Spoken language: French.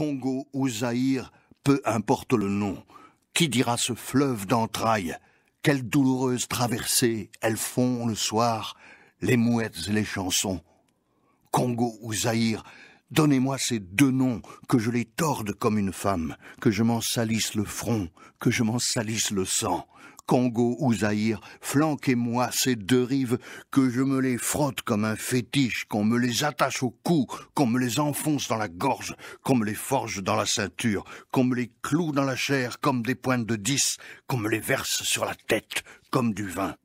Congo ou Zaïre, peu importe le nom. Qui dira ce fleuve d'entrailles Quelle douloureuse traversée elles font le soir, les mouettes et les chansons. Congo ou Zaïre, donnez-moi ces deux noms, que je les torde comme une femme, que je m'en salisse le front, que je m'en salisse le sang, Congo ou Zahir, flanquez-moi ces deux rives, que je me les frotte comme un fétiche, qu'on me les attache au cou, qu'on me les enfonce dans la gorge, qu'on me les forge dans la ceinture, qu'on me les cloue dans la chair comme des pointes de dix, qu'on me les verse sur la tête comme du vin.